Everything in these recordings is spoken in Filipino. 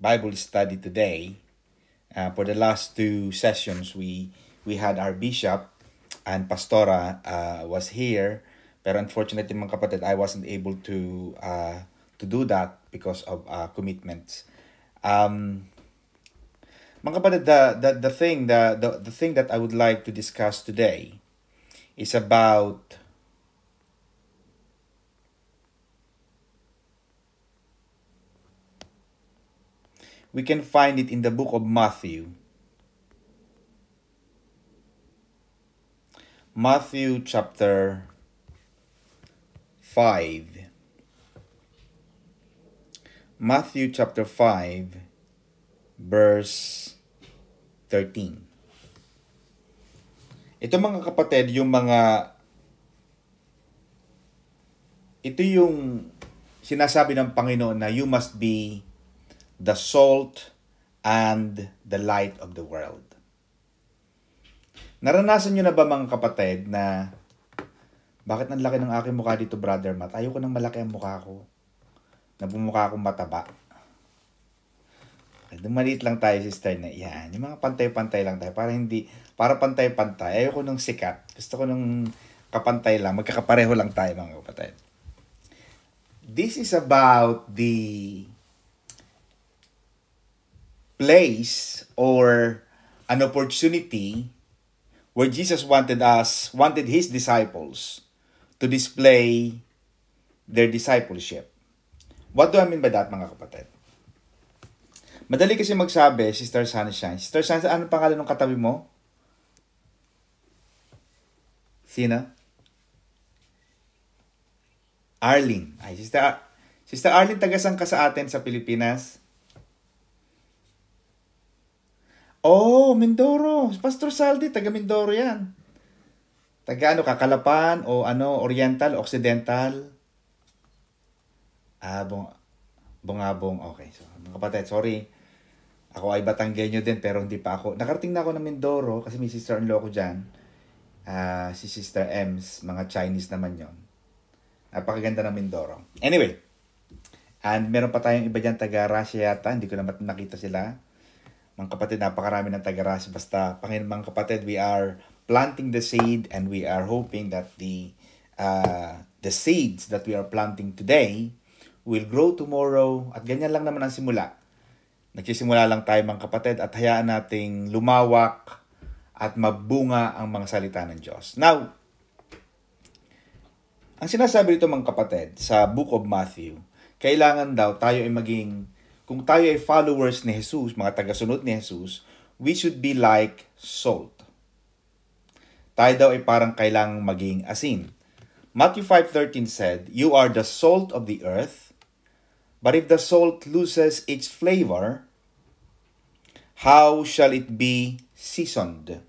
Bible study today. Uh, for the last two sessions, we we had our bishop and pastora uh, was here, but unfortunately, mga kapatid, I wasn't able to uh, to do that because of uh, commitments. Um, mga kapatid, the, the, the thing the, the the thing that I would like to discuss today is about We can find it in the book of Matthew. Matthew chapter 5. Matthew chapter 5, verse 13. Ito mga kapatid, yung mga ito yung sinasabi ng Panginoon na you must be the salt, and the light of the world. Naranasan nyo na ba mga kapatid na bakit ang laki ng aking mukha dito, Brother Matt? Ayoko nang malaki ang mukha ko. Na bumukha akong mataba. Dumaliit lang tayo, sister, na yan. Yung mga pantay-pantay lang tayo. Para hindi, para pantay-pantay. Ayoko nang sikat. Gusto ko nang kapantay lang. Magkakapareho lang tayo, mga kapatid. This is about the place or an opportunity where Jesus wanted us, wanted his disciples to display their discipleship. What do I mean by that, mga kapatid? Madali kasi magsabi, Sister Sunshine. Sister Sunshine, ano pangalan ng katabi mo? Sino? Arlene. Ay, Sister, Ar Sister Arlene, tagasan ka sa atin sa Pilipinas? Oh, Mindoro. Pastor Saldi, taga Mindoro yan. Taga ano, Kakalapan o ano, Oriental, Occidental. Ah, bong, bongabong. Okay, so mga kapatid, sorry. Ako ay Batanggenyo din pero hindi pa ako. Nakarating na ako ng Mindoro kasi may sister-in-law ko dyan. Uh, si Sister Ems, mga Chinese naman yon. Napakaganda ng Mindoro. Anyway, and meron pa tayong iba dyan taga Russia yata. Hindi ko naman nakita sila mga kapatid, napakarami ng tagaras. Basta, Panginoon mga kapatid, we are planting the seed and we are hoping that the uh, the seeds that we are planting today will grow tomorrow. At ganyan lang naman ang simula. Nagsisimula lang tayo mga kapatid at hayaan nating lumawak at mabunga ang mga salita ng Diyos. Now, ang sinasabi dito mga kapatid sa Book of Matthew, kailangan daw tayo ay maging kung tayo ay followers ni Jesus, mga tagasunod ni Jesus, we should be like salt. Tayo daw ay parang kailangang maging asin. Matthew 5.13 said, You are the salt of the earth, but if the salt loses its flavor, how shall it be seasoned?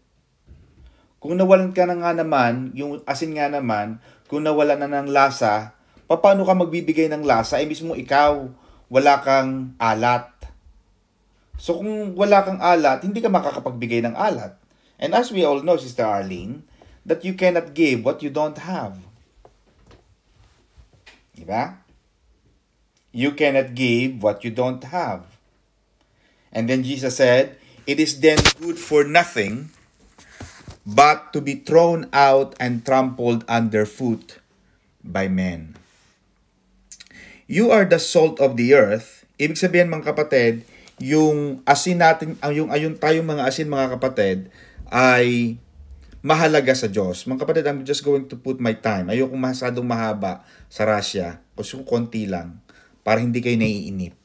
Kung nawalan ka na nga naman, yung asin nga naman, kung nawalan na ng lasa, paano ka magbibigay ng lasa? Eh mismo ikaw wala kang alat. So kung wala kang alat, hindi ka makakapagbigay ng alat. And as we all know, Sister Arlene, that you cannot give what you don't have. Diba? You cannot give what you don't have. And then Jesus said, It is then good for nothing but to be thrown out and trampled underfoot by men you are the salt of the earth. Ibig sabihin mga kapatid, yung asin natin, yung ayun tayong mga asin mga kapatid ay mahalaga sa Diyos. Mga kapatid, I'm just going to put my time. Ayoko masyadong mahaba sa Russia. Gusto ko konti lang para hindi kayo naiinip.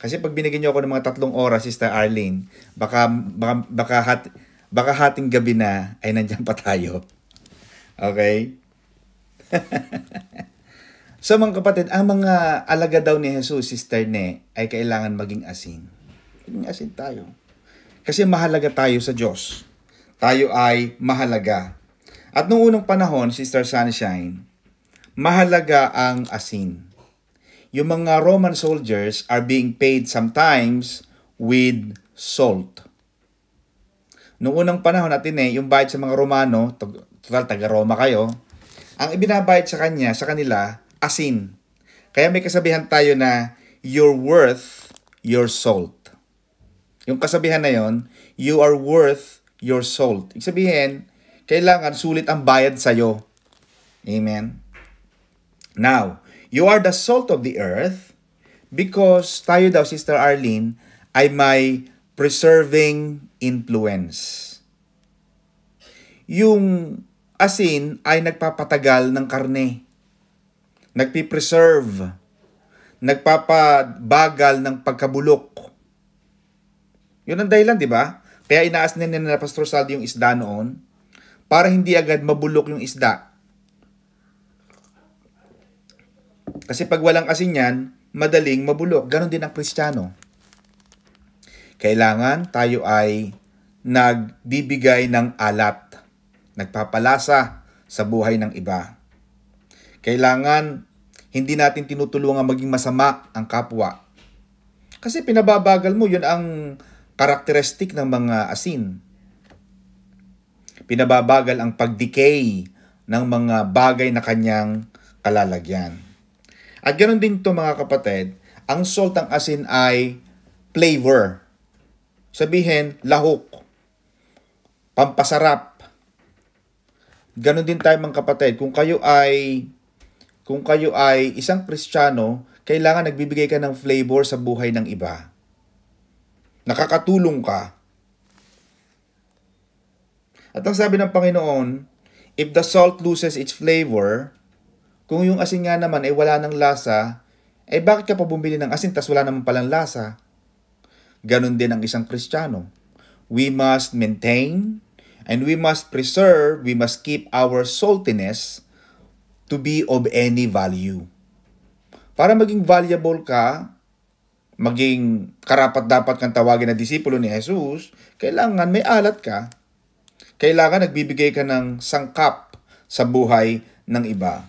Kasi pag binigyan niyo ako ng mga tatlong oras, Sister Arlene, baka, baka, baka, hat, baka hating gabi na ay nandiyan pa tayo. Okay? So mga kapatid, ang mga alaga daw ni Jesus, Sister Ne, ay kailangan maging asin. Maging asin tayo. Kasi mahalaga tayo sa Diyos. Tayo ay mahalaga. At noong unang panahon, Sister Sunshine, mahalaga ang asin. Yung mga Roman soldiers are being paid sometimes with salt. Noong unang panahon natin eh, yung bayad sa mga Romano, total taga-Roma kayo, ang ibinabayad sa kanya, sa kanila, asin. Kaya may kasabihan tayo na you're worth your salt. Yung kasabihan na yon, you are worth your salt. Ibig sabihin, kailangan sulit ang bayad sa iyo. Amen? Now, you are the salt of the earth because tayo daw, Sister Arlene, ay may preserving influence. Yung asin ay nagpapatagal ng karne nagpipreserve, nagpapabagal ng pagkabulok. Yun ang dahilan, di ba? Kaya inaas ni nila Pastor Saldi yung isda noon para hindi agad mabulok yung isda. Kasi pag walang asin yan, madaling mabulok. Ganon din ang kristyano. Kailangan tayo ay nagbibigay ng alat, nagpapalasa sa buhay ng iba. Kailangan hindi natin tinutulungan maging masama ang kapwa. Kasi pinababagal mo, yun ang karakteristik ng mga asin. Pinababagal ang pagdecay ng mga bagay na kanyang kalalagyan. At ganoon din to mga kapatid, ang salt ang asin ay flavor. Sabihin, lahok. Pampasarap. Ganon din tayo mga kapatid. Kung kayo ay kung kayo ay isang kristyano, kailangan nagbibigay ka ng flavor sa buhay ng iba. Nakakatulong ka. At ang sabi ng Panginoon, if the salt loses its flavor, kung yung asin nga naman ay wala ng lasa, eh bakit ka pa bumili ng asin tas wala naman palang lasa? Ganon din ang isang kristyano. We must maintain and we must preserve, we must keep our saltiness to be of any value. Para maging valuable ka, maging karapat-dapat kang tawagin na disipulo ni Jesus, kailangan may alat ka. Kailangan nagbibigay ka ng sangkap sa buhay ng iba.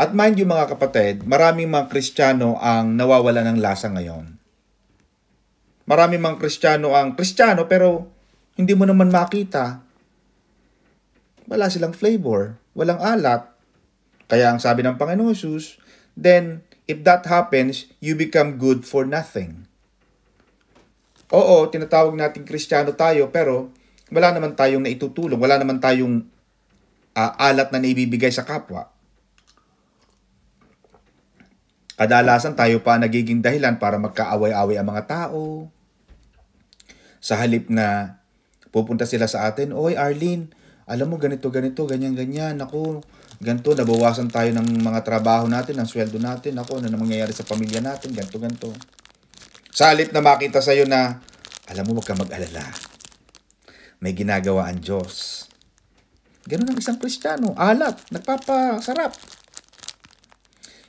At mind you mga kapatid, maraming mga Kristiyano ang nawawala ng lasa ngayon. Maraming mga Kristiyano ang Kristiyano pero hindi mo naman makita. Wala silang flavor walang alat. Kaya ang sabi ng Panginoon Jesus, then if that happens, you become good for nothing. Oo, tinatawag natin kristyano tayo, pero wala naman tayong naitutulong, wala naman tayong uh, alat na naibibigay sa kapwa. Kadalasan tayo pa nagiging dahilan para magkaaway-away ang mga tao. Sa halip na pupunta sila sa atin, Oy Arlene, alam mo ganito, ganito, ganyan, ganyan, ako, ganito, nabawasan tayo ng mga trabaho natin, ng sweldo natin, ako, ano na mangyayari sa pamilya natin, ganito, ganito. Salit na makita sa'yo na, alam mo, wag ka mag-alala. May ginagawa ang Diyos. Ganun ang isang Kristiyano, alat, nagpapasarap.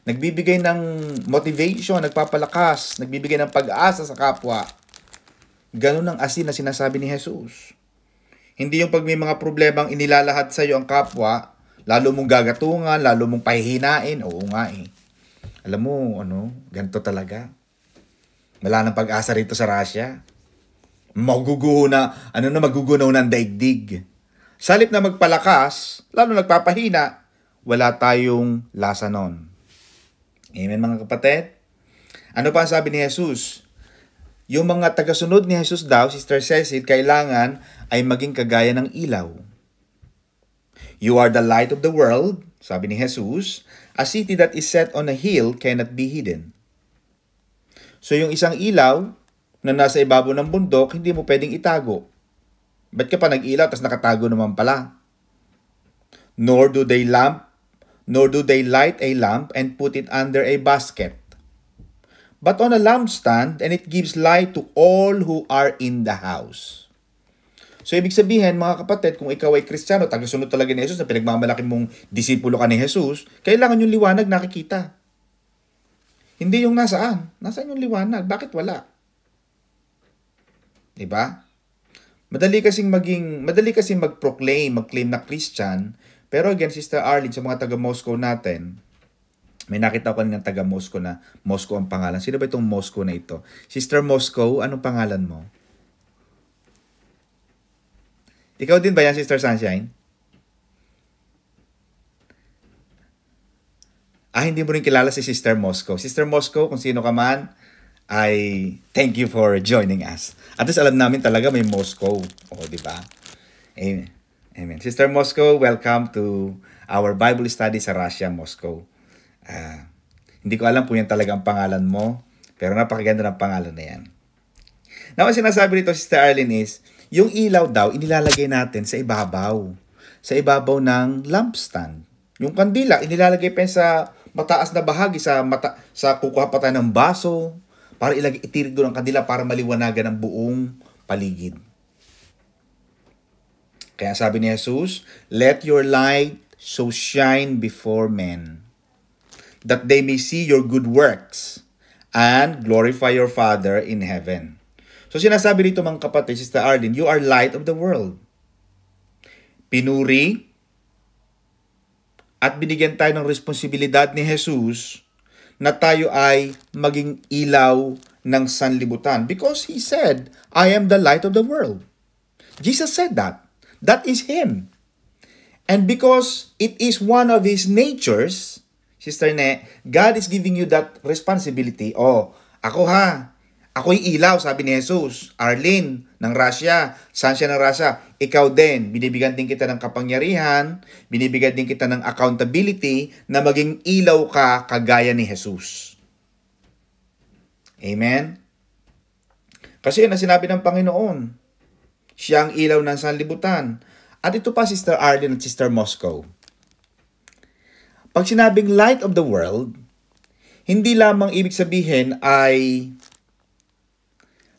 Nagbibigay ng motivation, nagpapalakas, nagbibigay ng pag-asa sa kapwa. Ganun ang asin na sinasabi ni Jesus. Hindi yung pag may mga problema ang inilalahad sa iyo ang kapwa, lalo mong gagatungan, lalo mong pahihinain. Oo nga eh. Alam mo, ano, ganito talaga. Wala nang pag-asa rito sa Russia. Maguguho na, ano na, magugunaw ng daigdig. Salip na magpalakas, lalo nagpapahina, wala tayong lasa nun. Amen mga kapatid? Ano pa ang sabi ni Jesus? Yung mga tagasunod ni Jesus daw, Sister Cecil, kailangan ay maging kagaya ng ilaw. You are the light of the world, sabi ni Jesus. A city that is set on a hill cannot be hidden. So yung isang ilaw na nasa ibabaw ng bundok, hindi mo pwedeng itago. Ba't ka pa nag-ilaw tapos nakatago naman pala? Nor do they lamp, nor do they light a lamp and put it under a basket. But on a lampstand and it gives light to all who are in the house. So ibig sabihin mga kapatid, kung ikaw ay kristyano, tagasunod talaga ni Jesus na pinagmamalaki mong disipulo ka ni Jesus, kailangan yung liwanag nakikita. Hindi yung nasaan. Nasaan yung liwanag? Bakit wala? Diba? Madali kasing maging, madali kasing mag-proclaim, mag-claim na Christian, pero again, Sister Arlene, sa mga taga-Moscow natin, may nakita ko ng taga Moscow na Moscow ang pangalan. Sino ba itong Moscow na ito? Sister Moscow, anong pangalan mo? Ikaw din ba yan, Sister Sunshine? Ah, hindi mo rin kilala si Sister Moscow. Sister Moscow, kung sino ka man, ay thank you for joining us. At least alam namin talaga may Moscow. O, oh, di ba? Amen. Amen. Sister Moscow, welcome to our Bible study sa Russia, Moscow. Uh, ah, hindi ko alam po yan talaga ang pangalan mo, pero napakaganda ng pangalan na yan. Now, ang sinasabi nito, Sister Arlene, is yung ilaw daw, inilalagay natin sa ibabaw. Sa ibabaw ng lampstand. Yung kandila, inilalagay pa sa mataas na bahagi sa mata, sa kukuha pa tayo ng baso para ilagay itirig doon ang kandila para maliwanagan ang buong paligid. Kaya sabi ni Jesus, Let your light so shine before men, that they may see your good works and glorify your Father in heaven. So sinasabi dito mga kapatid, Sister Arlene, you are light of the world. Pinuri at binigyan tayo ng responsibilidad ni Jesus na tayo ay maging ilaw ng sanlibutan. Because He said, I am the light of the world. Jesus said that. That is Him. And because it is one of His natures, Sister Ne, God is giving you that responsibility. Oh, ako ha, Ako'y ilaw, sabi ni Jesus. Arlene, ng Russia. Saan ng Russia? Ikaw din. Binibigyan din kita ng kapangyarihan. Binibigyan din kita ng accountability na maging ilaw ka kagaya ni Jesus. Amen? Kasi yun ang sinabi ng Panginoon. Siya ang ilaw ng sanlibutan. At ito pa, Sister Arlene at Sister Moscow. Pag sinabing light of the world, hindi lamang ibig sabihin ay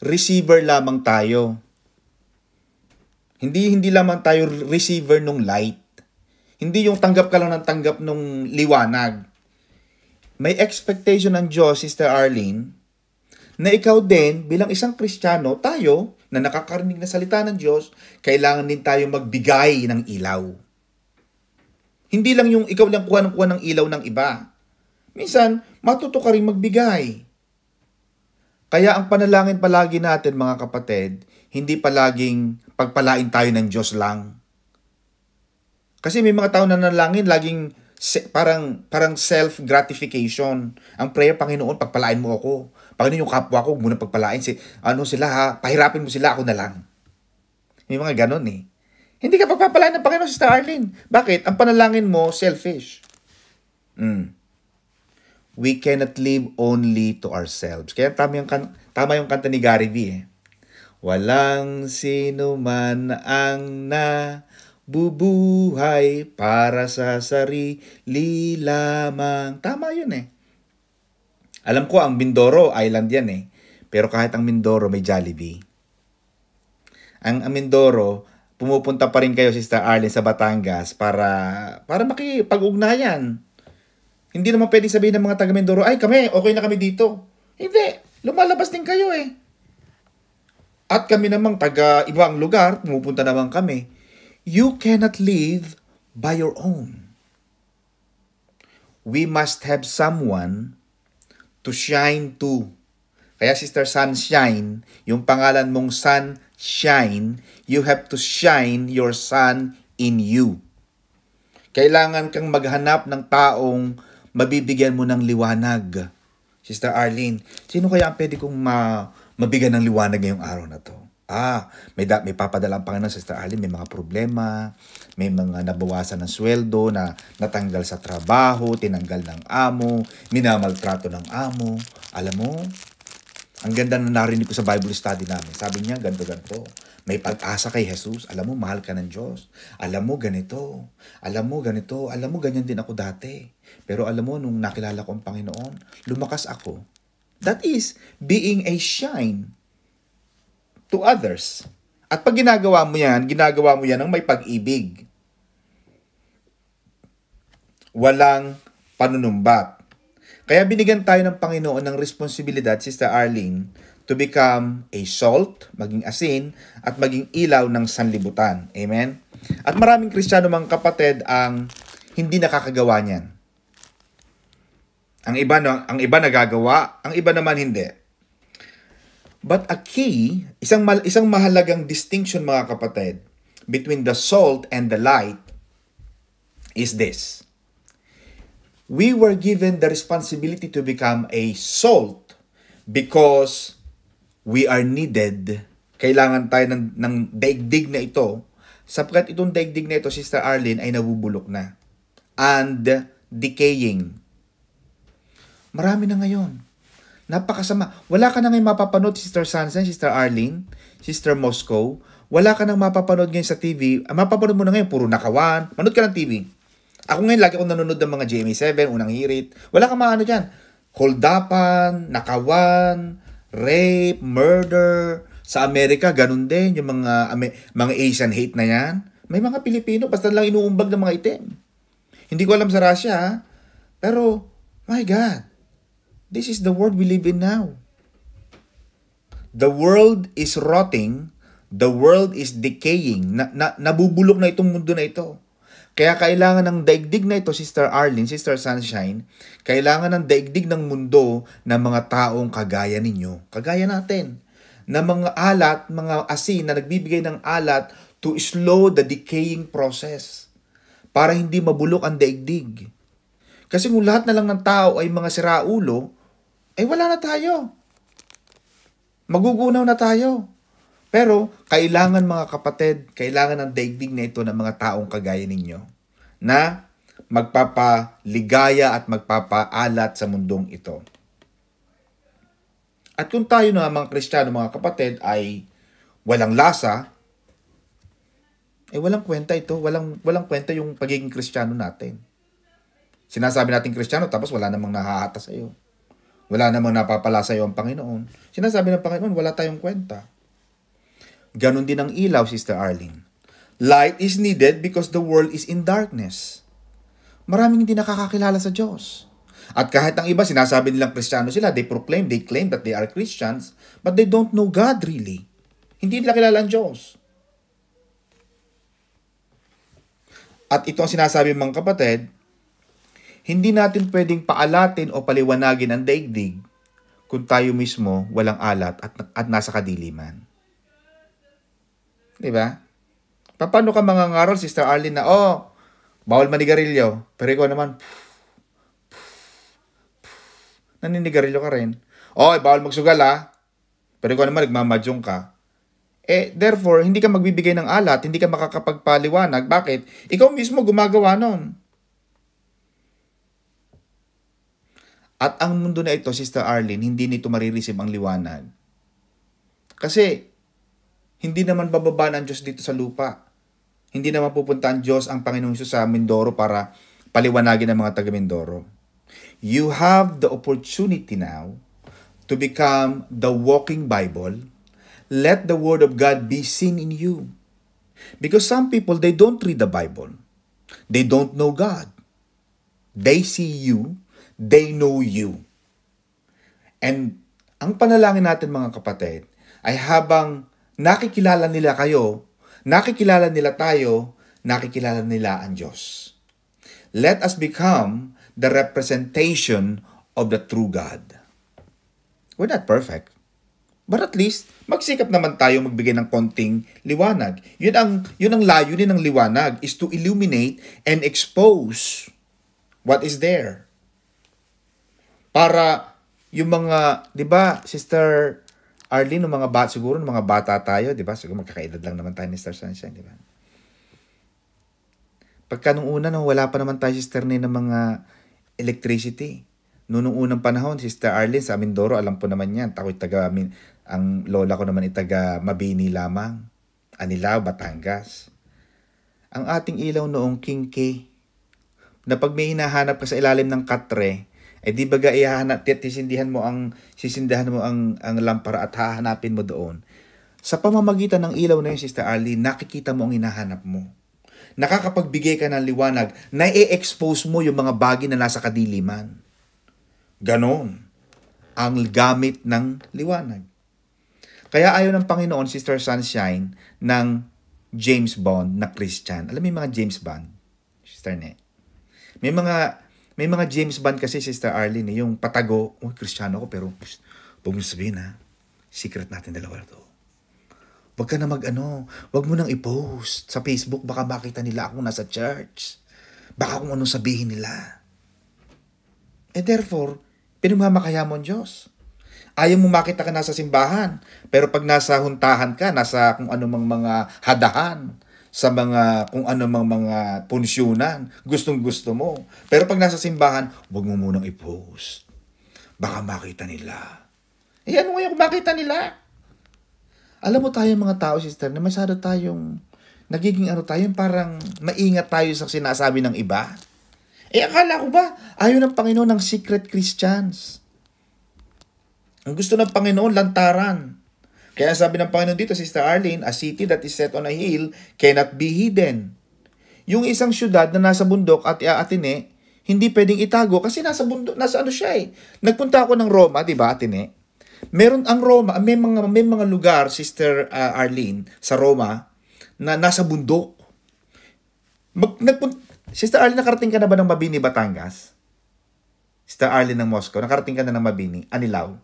receiver lamang tayo. Hindi hindi lamang tayo receiver ng light. Hindi yung tanggap ka lang ng tanggap ng liwanag. May expectation ng Diyos, Sister Arlene, na ikaw din bilang isang Kristiyano, tayo na nakakarinig na salita ng Diyos, kailangan din tayo magbigay ng ilaw. Hindi lang yung ikaw lang kuha ng kuha ng ilaw ng iba. Minsan, matuto ka rin magbigay. Kaya ang panalangin palagi natin mga kapatid, hindi palaging pagpalain tayo ng Diyos lang. Kasi may mga tao na nanalangin, laging se- parang parang self gratification. Ang prayer Panginoon, pagpalain mo ako. Panginoon yung kapwa ko, muna pagpalain si ano sila ha, pahirapin mo sila ako na lang. May mga ganon eh. Hindi ka pagpapalain ng Panginoon, Sister Arlene. Bakit? Ang panalangin mo, selfish. Mm we cannot live only to ourselves. Kaya tama yung, kan- tama yung kanta ni Gary Vee eh. Walang sino man ang nabubuhay para sa sarili lamang. Tama yun eh. Alam ko, ang Mindoro Island yan eh. Pero kahit ang Mindoro, may Jollibee. Ang, ang Mindoro, pumupunta pa rin kayo, Sister Arlene, sa Batangas para, para makipag-ugnayan hindi naman pwedeng sabihin ng mga taga Mindoro, ay kami, okay na kami dito. Hindi, lumalabas din kayo eh. At kami namang taga ibang lugar, pumupunta naman kami. You cannot live by your own. We must have someone to shine to. Kaya Sister Sunshine, yung pangalan mong Sunshine, you have to shine your sun in you. Kailangan kang maghanap ng taong mabibigyan mo ng liwanag. Sister Arlene, sino kaya ang pwede kong ma mabigyan ng liwanag ngayong araw na to? Ah, may, da- may papadala ang Panginoon, Sister Arlene, may mga problema, may mga nabawasan ng sweldo na natanggal sa trabaho, tinanggal ng amo, minamaltrato ng amo. Alam mo, ang ganda na narinig ko sa Bible study namin. Sabi niya, ganto-ganto. May pag-asa kay Jesus. Alam mo, mahal ka ng Diyos. Alam mo, ganito. Alam mo, ganito. Alam mo, ganyan din ako dati. Pero alam mo, nung nakilala ko ang Panginoon, lumakas ako. That is, being a shine to others. At pag ginagawa mo yan, ginagawa mo yan ng may pag-ibig. Walang panunumbat kaya binigyan tayo ng Panginoon ng responsibilidad, Sister Arlene, to become a salt, maging asin, at maging ilaw ng sanlibutan. Amen? At maraming Kristiyano mga kapatid ang hindi nakakagawa niyan. Ang iba, no, ang iba nagagawa, ang iba naman hindi. But a key, isang, mal, isang mahalagang distinction mga kapatid, between the salt and the light is this we were given the responsibility to become a salt because we are needed. Kailangan tayo ng, ng daigdig na ito sapagkat itong daigdig na ito, Sister Arlene, ay nabubulok na and decaying. Marami na ngayon. Napakasama. Wala ka na ngayon mapapanood, Sister Sansan, Sister Arlene, Sister Moscow. Wala ka nang mapapanood ngayon sa TV. Ah, mapapanood mo na ngayon, puro nakawan. Manood ka ng TV. Ako ngayon, lagi akong nanonood ng mga GMA7, unang hirit. Wala kang maano dyan. Holdapan, nakawan, rape, murder. Sa Amerika, ganun din. Yung mga, mga Asian hate na yan. May mga Pilipino, basta lang inuumbag ng mga itim. Hindi ko alam sa Russia, ha? Pero, my God, this is the world we live in now. The world is rotting. The world is decaying. Na, na, nabubulok na itong mundo na ito. Kaya kailangan ng daigdig na ito, Sister Arlene, Sister Sunshine, kailangan ng daigdig ng mundo ng mga taong kagaya ninyo, kagaya natin, na mga alat, mga asin na nagbibigay ng alat to slow the decaying process para hindi mabulok ang daigdig. Kasi kung lahat na lang ng tao ay mga siraulo, ay wala na tayo. Magugunaw na tayo. Pero kailangan mga kapatid, kailangan ng daigdig na ito ng mga taong kagaya ninyo na magpapaligaya at magpapaalat sa mundong ito. At kung tayo na mga Kristiyano, mga kapatid, ay walang lasa, eh walang kwenta ito, walang, walang kwenta yung pagiging Kristiyano natin. Sinasabi natin Kristiyano tapos wala namang nahahata sa iyo. Wala namang napapala sa iyo ang Panginoon. Sinasabi ng Panginoon, wala tayong kwenta. Ganon din ang ilaw, Sister Arlene. Light is needed because the world is in darkness. Maraming hindi nakakakilala sa Diyos. At kahit ang iba, sinasabi nilang Kristiyano sila, they proclaim, they claim that they are Christians, but they don't know God really. Hindi nila kilala ang Diyos. At ito ang sinasabi mga kapatid, hindi natin pwedeng paalatin o paliwanagin ang daigdig kung tayo mismo walang alat at, at nasa kadiliman. Di ba? Paano ka mangangaral, Sister Arlene, na, oh, bawal manigarilyo. Pero ikaw naman, pff, pff, pff, naninigarilyo ka rin. Oh, bawal magsugal, ha? Ah. Pero ikaw naman, nagmamadyong ka. Eh, therefore, hindi ka magbibigay ng alat, hindi ka makakapagpaliwanag. Bakit? Ikaw mismo gumagawa nun. At ang mundo na ito, Sister Arlene, hindi nito marireceive ang liwanag. Kasi, hindi naman bababa ng Diyos dito sa lupa. Hindi naman pupunta ang Diyos ang Panginoong Hesus sa Mindoro para paliwanagin ang mga taga Mindoro. You have the opportunity now to become the walking Bible. Let the Word of God be seen in you. Because some people, they don't read the Bible. They don't know God. They see you. They know you. And ang panalangin natin mga kapatid ay habang nakikilala nila kayo, nakikilala nila tayo, nakikilala nila ang Diyos. Let us become the representation of the true God. We're not perfect. But at least, magsikap naman tayo magbigay ng konting liwanag. Yun ang, yun ang layunin ng liwanag, is to illuminate and expose what is there. Para yung mga, di ba, Sister Arlene, nung mga bata, siguro nung mga bata tayo, di ba? Siguro magkakaedad lang naman tayo ni Star Sunshine, di ba? Pagka nung una, nung wala pa naman tayo, Sister Nay, ng mga electricity. Noong nung unang panahon, Sister Arlene sa Amindoro, alam po naman yan. Tako'y taga, amin, ang lola ko naman itaga Mabini lamang. Anilao, Batangas. Ang ating ilaw noong King K. na pag may hinahanap ka sa ilalim ng katre, eh di baga ihahanap, tisindihan mo ang, sisindihan mo ang, ang lampara at hahanapin mo doon. Sa pamamagitan ng ilaw na yun, Sister Ali, nakikita mo ang hinahanap mo. Nakakapagbigay ka ng liwanag, na-expose mo yung mga bagay na nasa kadiliman. Ganon ang gamit ng liwanag. Kaya ayaw ng Panginoon, Sister Sunshine, ng James Bond na Christian. Alam mo yung mga James Bond? Sister Ne. May mga may mga James Bond kasi, Sister Arlene, eh, yung patago. Uy, kristyano ko, pero huwag mo sabihin ha. Secret natin dalawa na to. Huwag ka na mag-ano, huwag mo nang i-post sa Facebook. Baka makita nila ako nasa church. Baka kung anong sabihin nila. And eh, therefore, pinagmamakaya mo ang Diyos. Ayaw mo makita ka nasa simbahan. Pero pag nasa huntahan ka, nasa kung anumang mga hadahan, sa mga kung ano mang mga punsyonan, gustong gusto mo. Pero pag nasa simbahan, huwag mo munang i-post. Baka makita nila. Eh ano ngayon kung makita nila? Alam mo tayo mga tao, sister, na masyado tayong nagiging ano tayo, parang maingat tayo sa sinasabi ng iba. Eh akala ko ba, ayaw ng Panginoon ng secret Christians. Ang gusto ng Panginoon, lantaran. Kaya sabi ng Panginoon dito, Sister Arlene, a city that is set on a hill cannot be hidden. Yung isang syudad na nasa bundok at Atene, hindi pwedeng itago kasi nasa bundok, nasa ano siya eh. Nagpunta ako ng Roma, di ba, atine? Meron ang Roma, may mga may mga lugar, Sister uh, Arlene, sa Roma na nasa bundok. Mag, nagpunta, Sister Arlene, nakarating ka na ba ng Mabini, Batangas? Sister Arlene ng Moscow, nakarating ka na ng Mabini, Anilaw.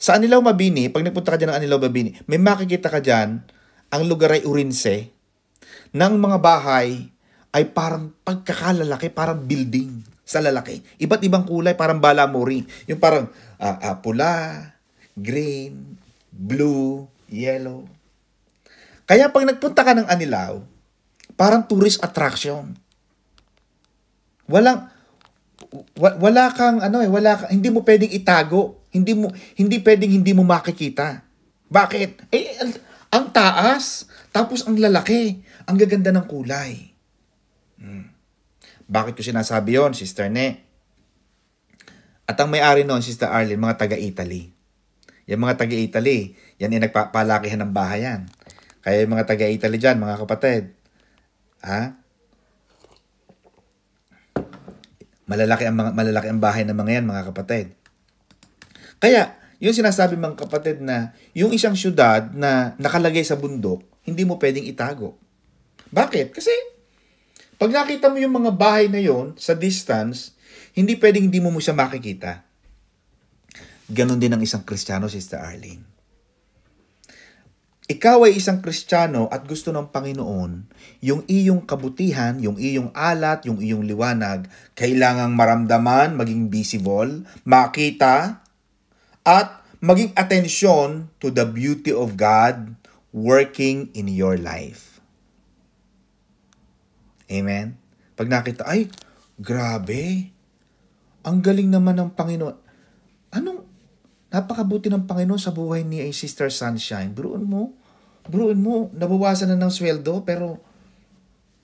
Sa Anilaw Mabini, pag nagpunta ka dyan ng Anilaw Mabini, may makikita ka dyan, ang lugar ay urinse, ng mga bahay ay parang pagkakalalaki, parang building sa lalaki. Iba't ibang kulay, parang balamori. Yung parang uh, uh, pula, green, blue, yellow. Kaya pag nagpunta ka ng Anilaw, parang tourist attraction. Walang wala kang ano eh, wala kang, hindi mo pwedeng itago hindi mo hindi pwedeng hindi mo makikita. Bakit? Eh ang, ang taas, tapos ang lalaki, ang gaganda ng kulay. Hmm. Bakit ko sinasabi yon, Sister Ne? At ang may-ari noon, Sister Arlene, mga taga-Italy. Yung mga taga-Italy, yan ay nagpapalakihan ng bahay yan. Kaya yung mga taga-Italy dyan, mga kapatid, ha? Malalaki ang mga malalaki ang bahay ng mga yan, mga kapatid. Kaya, yung sinasabi mga kapatid na yung isang syudad na nakalagay sa bundok, hindi mo pwedeng itago. Bakit? Kasi pag nakita mo yung mga bahay na yon sa distance, hindi pwedeng hindi mo mo siya makikita. Ganon din ang isang Kristiyano, Sister Arlene. Ikaw ay isang Kristiyano at gusto ng Panginoon, yung iyong kabutihan, yung iyong alat, yung iyong liwanag, kailangang maramdaman, maging visible, makita, at maging attention to the beauty of God working in your life. Amen? Pag nakita, ay, grabe, ang galing naman ng Panginoon. Anong, napakabuti ng Panginoon sa buhay ni Sister Sunshine. Broon mo, broon mo, nabawasan na ng sweldo, pero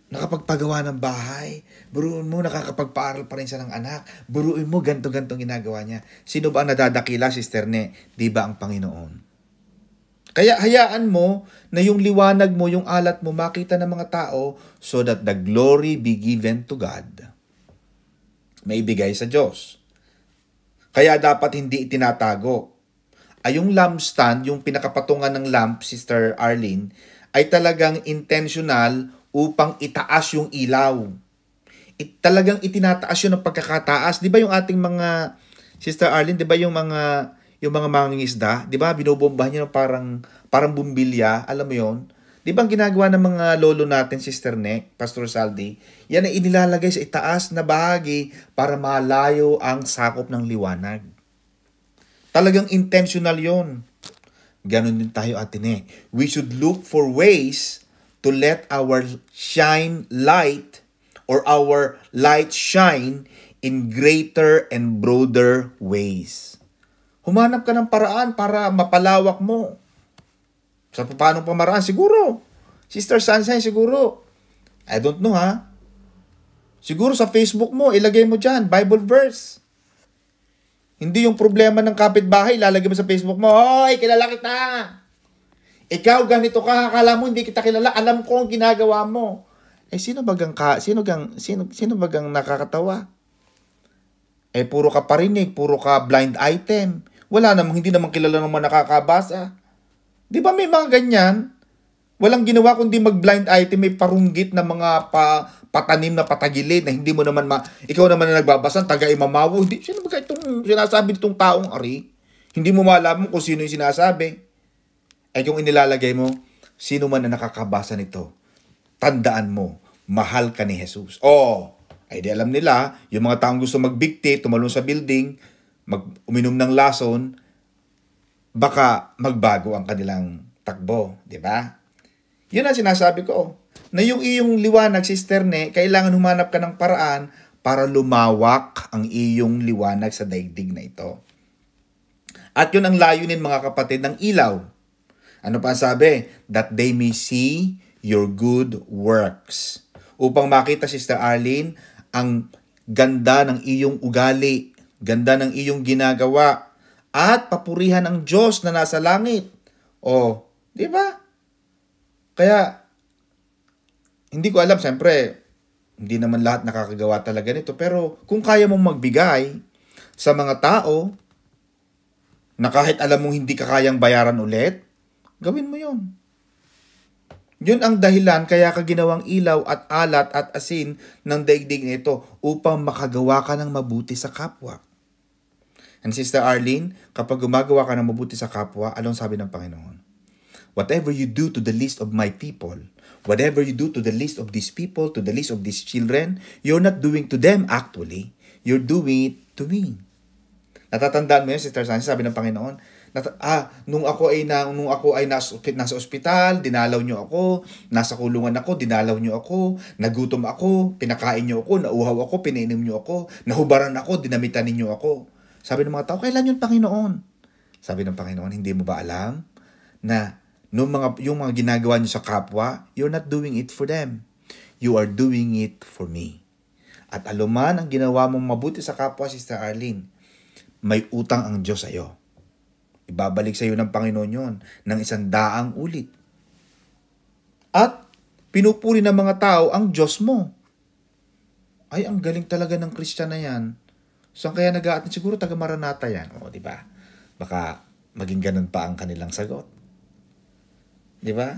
nakapagpagawa ng bahay, buruin mo, nakakapagpaaral pa rin siya ng anak, buruin mo, ganto-gantong ginagawa niya. Sino ba ang nadadakila, Sister Ne? Di ba ang Panginoon? Kaya hayaan mo na yung liwanag mo, yung alat mo, makita ng mga tao so that the glory be given to God. May bigay sa Diyos. Kaya dapat hindi itinatago. Ay ah, yung lampstand, yung pinakapatungan ng lamp, Sister Arlene, ay talagang intentional, upang itaas yung ilaw. It, talagang itinataas yun ng pagkakataas. Di ba yung ating mga, Sister Arlene, di ba yung mga, yung mga mangingisda, di ba binobombahan yun parang, parang bumbilya, alam mo yon Di ba ang ginagawa ng mga lolo natin, Sister Nick, Pastor Saldi, yan ang inilalagay sa itaas na bahagi para malayo ang sakop ng liwanag. Talagang intentional yon Ganon din tayo, Atene. We should look for ways to let our shine light or our light shine in greater and broader ways. Humanap ka ng paraan para mapalawak mo. Sa paano pamaraan? Siguro. Sister Sunshine, siguro. I don't know ha. Siguro sa Facebook mo, ilagay mo dyan, Bible verse. Hindi yung problema ng kapitbahay, lalagay mo sa Facebook mo, Hoy, kilala kita! Ikaw ganito ka, akala mo hindi kita kilala. Alam ko ang ginagawa mo. Eh sino bagang ka, sino gang sino sino bagang nakakatawa? Eh puro ka parinig, puro ka blind item. Wala namang hindi naman kilala ng nakakabasa. 'Di ba may mga ganyan? Walang ginawa kundi mag-blind item, may parunggit na mga pa, patanim na patagilid na hindi mo naman ma... Ikaw naman na nagbabasa, taga imamawo. Hindi, sino ba itong sinasabi nitong taong ari? Hindi mo malaman kung sino yung sinasabi ay eh, yung inilalagay mo, sino man na nakakabasa nito, tandaan mo, mahal ka ni Jesus. Oh, ay di alam nila, yung mga taong gusto magbikti, tumalon sa building, mag, uminom ng lason, baka magbago ang kanilang takbo, di ba? Yun ang sinasabi ko. Na yung iyong liwanag, sister ne, kailangan humanap ka ng paraan para lumawak ang iyong liwanag sa daigdig na ito. At yun ang layunin mga kapatid ng ilaw. Ano pa sabi? That they may see your good works. Upang makita, Sister Arlene, ang ganda ng iyong ugali, ganda ng iyong ginagawa, at papurihan ang Diyos na nasa langit. O, oh, di ba? Kaya, hindi ko alam, siyempre, hindi naman lahat nakakagawa talaga nito. Pero kung kaya mong magbigay sa mga tao na kahit alam mong hindi ka kayang bayaran ulit, Gawin mo yon. Yun ang dahilan kaya ka ginawang ilaw at alat at asin ng daigdig nito upang makagawa ka ng mabuti sa kapwa. And Sister Arlene, kapag gumagawa ka ng mabuti sa kapwa, anong sabi ng Panginoon? Whatever you do to the least of my people, whatever you do to the least of these people, to the least of these children, you're not doing to them actually. You're doing it to me. Natatandaan mo yun, Sister Sanchez, sabi ng Panginoon, Nat- ah, nung ako ay na, nung ako ay nasa, nasa ospital, dinalaw niyo ako, nasa kulungan ako, dinalaw niyo ako, nagutom ako, pinakain niyo ako, nauhaw ako, pinainom niyo ako, nahubaran ako, dinamitan niyo ako. Sabi ng mga tao, kailan yung Panginoon? Sabi ng Panginoon, hindi mo ba alam na nung mga, yung mga ginagawa niyo sa kapwa, you're not doing it for them. You are doing it for me. At aluman ang ginawa mong mabuti sa kapwa, Sister Arlene, may utang ang Diyos sa iyo Ibabalik sa iyo ng Panginoon yon ng isang daang ulit. At pinupuri ng mga tao ang Diyos mo. Ay, ang galing talaga ng Kristiyan na yan. Saan kaya nag -aatin? Siguro taga Maranata yan. O, di ba? Baka maging ganun pa ang kanilang sagot. Di ba?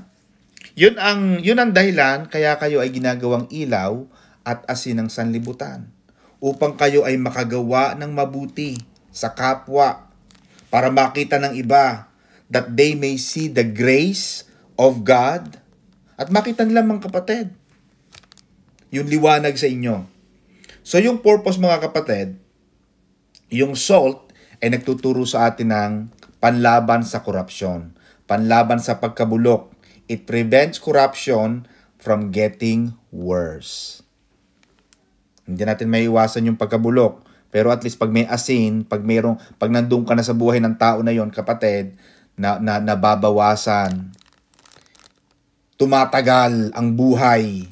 Yun ang, yun ang dahilan kaya kayo ay ginagawang ilaw at asin ng sanlibutan upang kayo ay makagawa ng mabuti sa kapwa para makita ng iba that they may see the grace of God at makita nila mga kapatid yung liwanag sa inyo. So yung purpose mga kapatid, yung salt ay nagtuturo sa atin ng panlaban sa korupsyon, panlaban sa pagkabulok. It prevents corruption from getting worse. Hindi natin may iwasan yung pagkabulok. Pero at least pag may asin, pag mayroong pag nandoon ka na sa buhay ng tao na 'yon, kapatid, na, na nababawasan. Tumatagal ang buhay.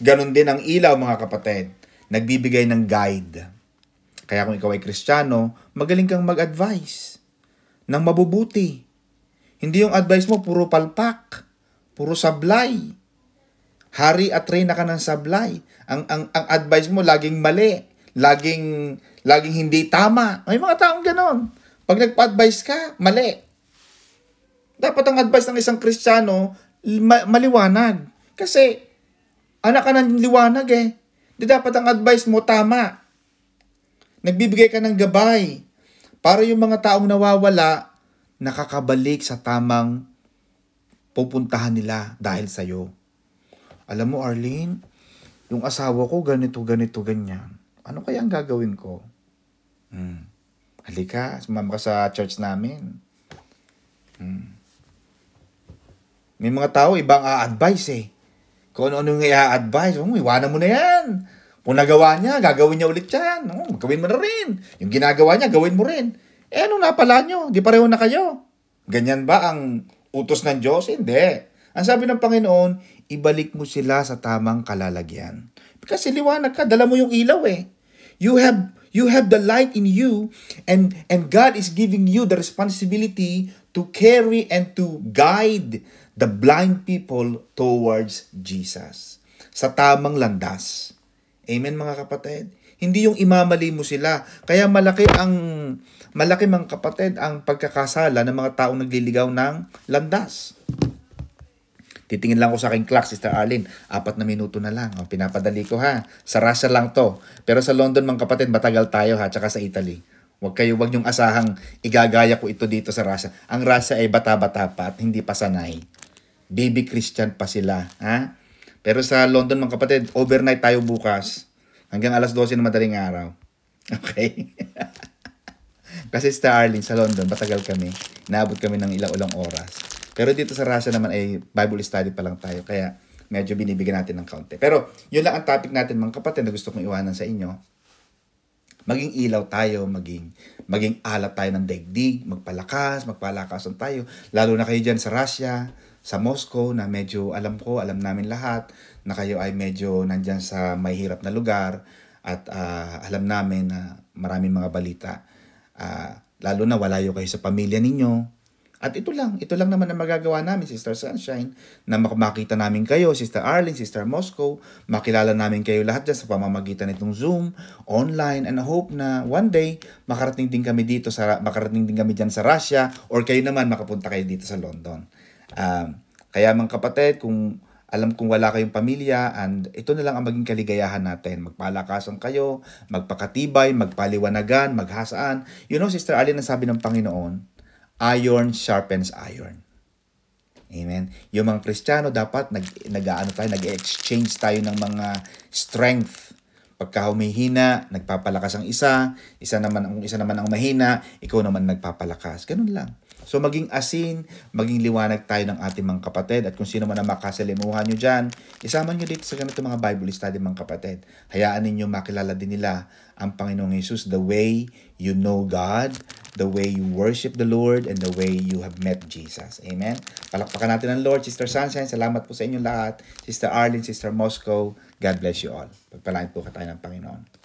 Ganon din ang ilaw, mga kapatid. Nagbibigay ng guide. Kaya kung ikaw ay kristyano, magaling kang mag-advise ng mabubuti. Hindi yung advice mo puro palpak, puro sablay. Hari at reyna ka ng sablay. Ang, ang, ang advice mo laging mali laging, laging hindi tama. May mga taong ganon. Pag nagpa-advise ka, mali. Dapat ang advice ng isang Kristiyano, maliwanag. Kasi, anak ka ng liwanag eh. Di dapat ang advice mo tama. Nagbibigay ka ng gabay para yung mga taong nawawala, nakakabalik sa tamang pupuntahan nila dahil sa'yo. Alam mo, Arlene, yung asawa ko ganito, ganito, ganyan. Ano kaya ang gagawin ko? Hmm. Halika, sumama ka sa church namin. Hmm. May mga tao, ibang a-advise eh. Kung ano-ano yung i-advise, oh, iwanan mo na yan. Kung nagawa niya, gagawin niya ulit yan. Oh, gawin mo na rin. Yung ginagawa niya, gawin mo rin. Eh, ano napala nyo? Di pareho na kayo. Ganyan ba ang utos ng Diyos? Hindi. Ang sabi ng Panginoon, ibalik mo sila sa tamang kalalagyan. Kasi liwanag ka, dala mo yung ilaw eh. You have you have the light in you and and God is giving you the responsibility to carry and to guide the blind people towards Jesus sa tamang landas. Amen mga kapatid. Hindi yung imamali mo sila. Kaya malaki ang malaki mga kapatid ang pagkakasala ng mga taong nagliligaw ng landas. Titingin lang ako sa aking clock, Sister Arlene. Apat na minuto na lang. O, oh, pinapadali ko ha. Sa Russia lang to. Pero sa London, mga kapatid, matagal tayo ha. Tsaka sa Italy. Huwag kayo, wag niyong asahang igagaya ko ito dito sa Russia. Ang Russia ay bata-bata pa at hindi pa sanay. Baby Christian pa sila. Ha? Pero sa London, mga kapatid, overnight tayo bukas. Hanggang alas 12 ng madaling araw. Okay? Kasi Starling sa London, matagal kami. Naabot kami ng ilang-ulang oras. Pero dito sa Russia naman ay Bible study pa lang tayo. Kaya medyo binibigyan natin ng kaunti. Pero yun lang ang topic natin mga kapatid na gusto kong iwanan sa inyo. Maging ilaw tayo, maging, maging alat tayo ng daigdig, magpalakas, magpalakasan tayo. Lalo na kayo dyan sa Russia, sa Moscow na medyo alam ko, alam namin lahat na kayo ay medyo nandyan sa mahirap na lugar at uh, alam namin na maraming mga balita. Uh, lalo na walayo kayo sa pamilya ninyo, at ito lang, ito lang naman ang magagawa namin, Sister Sunshine, na makita namin kayo, Sister Arlene, Sister Moscow, makilala namin kayo lahat dyan sa pamamagitan nitong Zoom, online, and I hope na one day, makarating din kami dito, sa, makarating din kami dyan sa Russia, or kayo naman makapunta kayo dito sa London. Um, kaya mga kapatid, kung alam kong wala kayong pamilya and ito na lang ang maging kaligayahan natin. Magpalakasan kayo, magpakatibay, magpaliwanagan, maghasaan. You know, Sister Alin, ang sabi ng Panginoon, iron sharpens iron. Amen. Yung mga Kristiyano dapat nag nag-aano tayo, nag-exchange tayo ng mga strength. Pagka humihina, nagpapalakas ang isa, isa naman ang isa naman ang mahina, ikaw naman nagpapalakas. Ganun lang. So maging asin, maging liwanag tayo ng ating mga kapatid. At kung sino man ang makasalimuhan nyo dyan, isama nyo dito sa ganito mga Bible study mga kapatid. Hayaan ninyo makilala din nila ang Panginoong Yesus, the way you know God, the way you worship the Lord, and the way you have met Jesus. Amen? Palakpakan natin ang Lord. Sister Sunshine, salamat po sa inyong lahat. Sister Arlene, Sister Moscow, God bless you all. Pagpalain po ka tayo ng Panginoon.